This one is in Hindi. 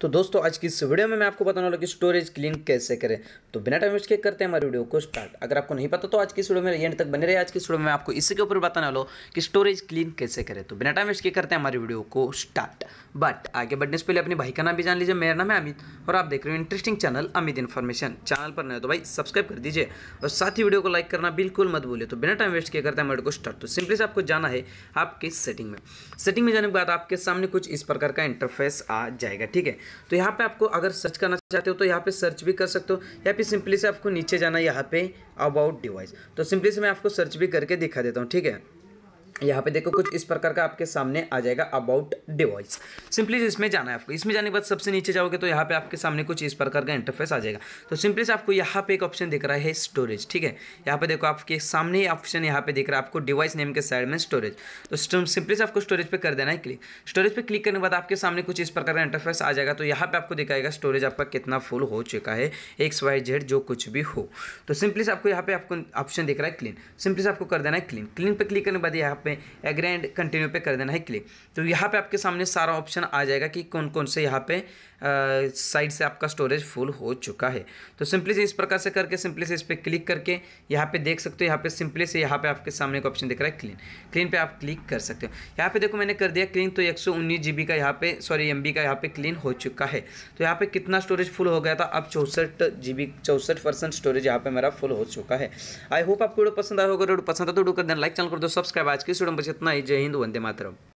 तो दोस्तों आज की इस वीडियो में मैं आपको बताने वाला कि स्टोरेज क्लीन कैसे करें तो बिना टाइम वेस्ट के करते हैं हमारे वीडियो को स्टार्ट अगर आपको नहीं पता तो आज की इस वीडियो में एंड तक बने रहे आज की इस वीडियो में आपको इसी के ऊपर बताने वाला कि स्टोरेज क्लीन कैसे करें तो बिना टाइम वेस्ट के करते हैं हमारी वीडियो को स्टार्ट बट आगे बढ़ने से पहले अपनी भाई का नाम भी जान लीजिए मेरा नाम है अमित और आप देख रहे हो interesting channel Amit information channel पर नहीं तो भाई सब्सक्राइब कर दीजिए और साथ ही वीडियो को लाइक करना बिल्कुल मत भूलिए तो बिना टाइम वेस्ट के करते हैं हमारे को स्टार्ट तो सिंपली से आपको जाना है आपके सेटिंग में सेटिंग में जाने के बाद आपके सामने कुछ इस प्रकार का इंटरफेस आ जाएगा ठीक है तो यहाँ पे आपको अगर सर्च करना चाहते हो तो यहाँ पे सर्च भी कर सकते हो या फिर सिंपली से आपको नीचे जाना यहाँ पे अबाउट डिवाइस तो सिंपली से मैं आपको सर्च भी करके दिखा देता हूँ ठीक है यहाँ पे देखो कुछ इस प्रकार का आपके सामने आ जाएगा अबाउट डिवाइस सिंपली इसमें जाना है आपको इसमें जाने के बाद सबसे नीचे जाओगे तो यहाँ पे आपके सामने कुछ इस प्रकार का इंटरफेस आ जाएगा तो सिंपली से आपको यहाँ पे एक ऑप्शन दिख रहा है स्टोरेज ठीक है यहाँ पे देखो आपके सामने ही ऑप्शन यहाँ पे दिख रहा है आपको डिवाइस नेम के साइड में स्टोरेज तो सिंपली से आपको स्टोरेज पर कर देना है क्लिक स्टोरेज पर क्लिक करने के बाद आपके सामने कुछ इस प्रकार का इंटरफेस आ जाएगा तो यहाँ पर आपको दिखाएगा स्टोरेज आपका कितना फुल हो चुका है एक्स वाई जेड जो कुछ भी हो तो सिंपली आपको यहाँ पे आपको ऑप्शन दिख रहा है क्लीन सिंपली आपको कर देना है क्लीन क्लीन पर क्लिक करने के बाद यहाँ पे एग्री एंड कंटिन्यू पे कर देना है क्लिक तो यहाँ पे आपके सामने सारा ऑप्शन आ जाएगा कि कौन कौन से यहाँ पे साइड से आपका स्टोरेज फुल हो चुका है तो सिंपली से इस प्रकार से करके सिंपली से इस पर क्लिक करके यहाँ पे देख सकते हो यहाँ पे सिंपली से यहाँ पे आपके सामने एक ऑप्शन दिख रहा है क्लीन क्लीन पे आप क्लिक कर सकते हो यहाँ पे देखो मैंने कर दिया क्लीन तो एक सौ का यहाँ पे सॉरी एम का यहाँ पे क्लीन हो चुका है तो यहाँ पे कितना स्टोरेज फुल हो गया था अब चौसठ जी बी स्टोरेज यहाँ पे मेरा फुल हो चुका है आई होप आपको पसंद आया होगा पसंद आता तो डू कर देना लाइक चैनल कर दो सब्सक्राइब आज के एपिसोड बसत नाही जय हिंद वंदे मातरम